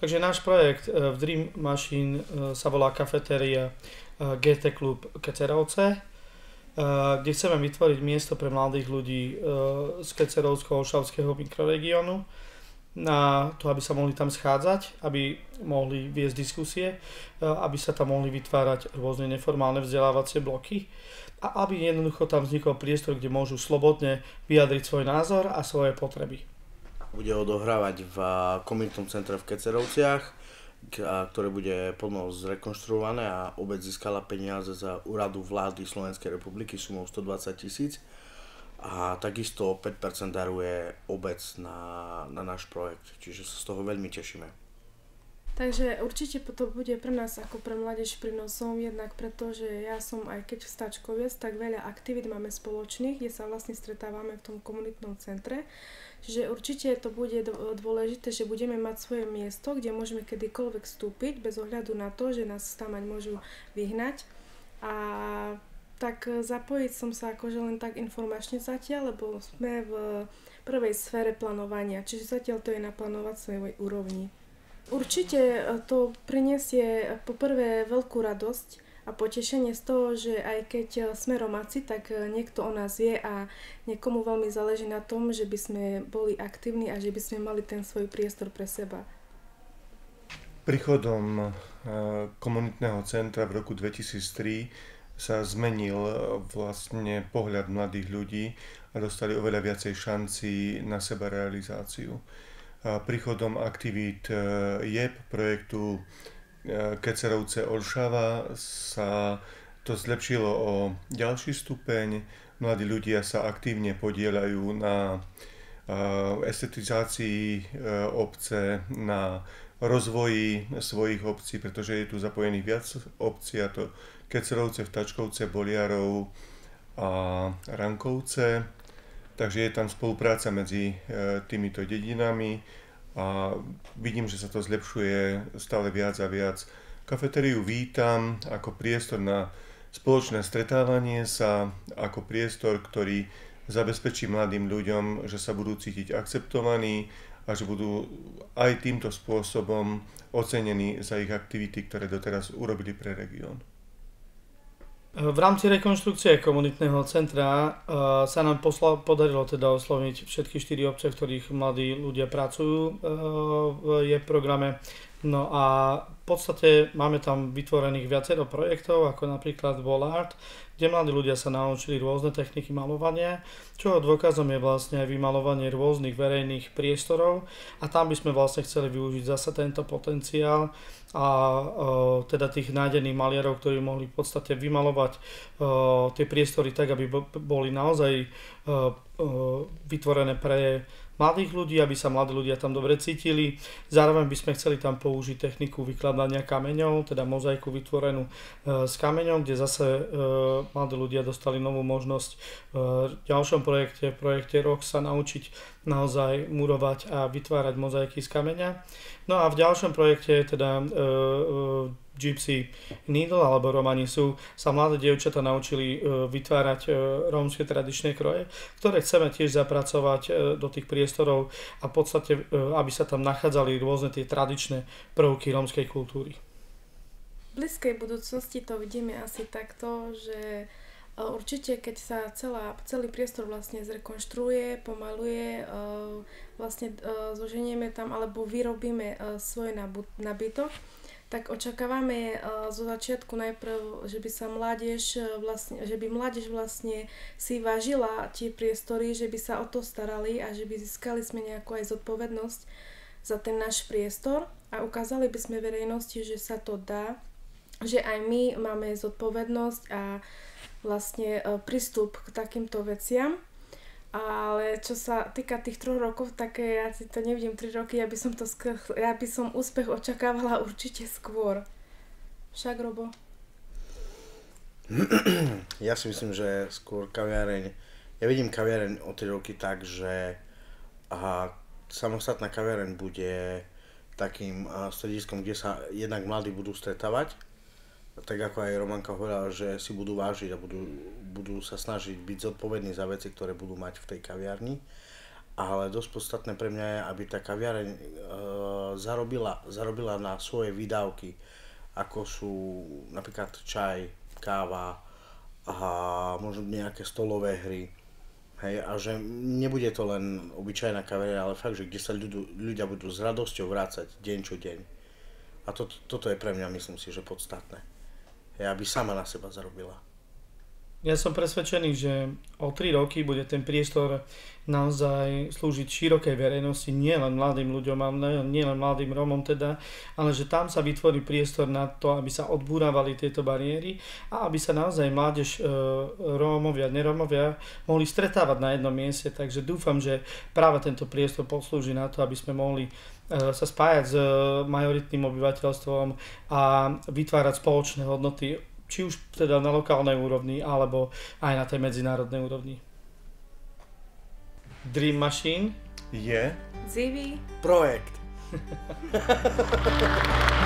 Takže náš projekt e, v Dream Machine e, sa volá kafetéria e, GT Club Kecerovce, kde chceme vytvoriť miesto pre mladých ľudí z kecerovsko Ošavského mikroregiónu, na to, aby sa mohli tam schádzať, aby mohli viesť diskusie, aby sa tam mohli vytvárať rôzne neformálne vzdelávacie bloky a aby jednoducho tam vznikol priestor, kde môžu slobodne vyjadriť svoj názor a svoje potreby bude odohrávať v komunitnom eh, centre v Kecerovciach, eh, ktoré bude plno zrekonštruované a obec získala peniaze za úradu vlády Slovenskej republiky sumou 120 tisíc a takisto 5% daruje obec na, na náš projekt, čiže sa z toho veľmi tešíme. Takže určite to bude pre nás ako pre mládež prínosom, jednak preto, že ja som aj keď stačkoviec, tak veľa aktivít máme spoločných, kde sa vlastne stretávame v tom komunitnom centre. Čiže určite to bude dôležité, že budeme mať svoje miesto, kde môžeme kedykoľvek vstúpiť, bez ohľadu na to, že nás tam aj môžu vyhnať. A tak zapojiť som sa akože len tak informačne zatiaľ, lebo sme v prvej sfére plánovania, čiže zatiaľ to je na plánovacej úrovni. Určite e, to prinesie e, poprvé veľkú radosť a potešenie z toho, že aj keď e, sme Romáci, tak niekto o nás vie a niekomu veľmi záleží na tom, že by sme boli aktívni a že by sme mali ten svoj priestor pre seba. Príchodom komunitného centra v roku 2003 sa zmenil vlastne pohľad mladých ľudí a dostali oveľa viacej šanci na seba realizáciu príchodom aktivít e, JEP projektu e, Kecerovce Olšava sa to zlepšilo o ďalší stupeň. Mladí ľudia sa aktívne podielajú na e, estetizácii obce, na rozvoji svojich obcí, pretože je tu zapojených viac obcí, a to Kecerovce, Vtačkovce, Boliarov a Rankovce Takže je tam spolupráca medzi e, týmito dedinami a vidím, že sa to zlepšuje stále viac a viac. Kafetériu vítam ako priestor na spoločné stretávanie sa, ako priestor, ktorý zabezpečí mladým ľuďom, že sa budú cítiť akceptovaní a že budú aj týmto spôsobom ocenení za ich aktivity, ktoré doteraz urobili pre región. V rámci rekonštrukcie komunitného centra eh, sa nám posla, podarilo teda osloviť všetky štyri obce, v ktorých mladí ľudia pracujú eh, v je programe. No a podstate máme tam vytvorených viacero projektov, ako napríklad Wall Art, kde mladí ľudia sa naučili rôzne techniky malovania, čo dôkazom je vlastne aj vymalovanie rôznych verejných priestorov a tam by sme vlastne chceli využiť zase tento potenciál a o, e, teda tých nádených maliarov, ktorí mohli v podstate vymalovať o, e, tie priestory tak, aby boli naozaj o, e, vytvorené pre mladých ľudí, aby sa mladí ľudia tam dobre cítili. Zároveň by sme chceli tam použiť techniku vykladania kameňov, teda mozaiku vytvorenú s e, kameňom, kde zase e, mladí ľudia dostali novú možnosť e, v ďalšom projekte, v projekte ROK sa naučiť naozaj murovať a vytvárať mozaiky z kameňa. No a v ďalšom projekte, teda Gypsy Needle alebo Romani sú, sa mladé dievčatá naučili e, vytvárať e, rómske tradičné kroje, ktoré chceme tiež zapracovať e, do tých priestorov a v podstate, aby sa tam nachádzali rôzne tie tradičné prvky rómskej kultúry. V blízkej budúcnosti to vidíme asi takto, že Určite, keď sa celá, celý priestor vlastne zrekonštruuje, pomaluje, vlastne zoženieme tam alebo vyrobíme svoje nabyto, tak očakávame eh, zo začiatku najprv, že by sa mládež eh, vlastne, že by mládež vlastne si vážila tie priestory, že by sa o to starali a že by získali sme nejakú aj zodpovednosť za ten náš priestor a ukázali by sme verejnosti, že sa to dá, že aj my máme zodpovednosť a vlastne eh, prístup k takýmto veciam. Ale čo sa týka tých troch rokov, tak ja si to nevidím tri roky, ja by som, to skr- ja by som úspech očakávala určite skôr. Však, Robo? Ja si myslím, že skôr kaviareň, ja vidím kaviareň o tri roky tak, že a samostatná kaviareň bude takým strediskom, kde sa jednak mladí budú stretávať, tak ako aj Romanka hovorila, že si budú vážiť a budú budú sa snažiť byť zodpovední za veci, ktoré budú mať v tej kaviarni. Ale dosť podstatné pre mňa je, aby tá kaviareň e, zarobila, zarobila na svoje výdavky, ako sú napríklad čaj, káva a možno nejaké stolové hry. Hej, a že nebude to len obyčajná kaviareň, ale fakt, že kde sa ľudu, ľudia budú s radosťou vrácať deň čo deň. A to, toto je pre mňa, myslím si, že podstatné. Ja by sama na seba zarobila. Ja som presvedčený, že o 3 roky bude ten priestor naozaj slúžiť širokej verejnosti, nielen mladým ľuďom, nielen mladým Rómom teda, ale že tam sa vytvorí priestor na to, aby sa odbúravali tieto bariéry a aby sa naozaj mládež e, Rómovia, nerómovia mohli stretávať na jednom mieste. Takže dúfam, že práve tento priestor poslúži na to, aby sme mohli e, sa spájať s e, majoritným obyvateľstvom a vytvárať spoločné hodnoty či už teda na lokálnej úrovni, alebo aj na tej medzinárodnej úrovni. Dream Machine je Zivý projekt.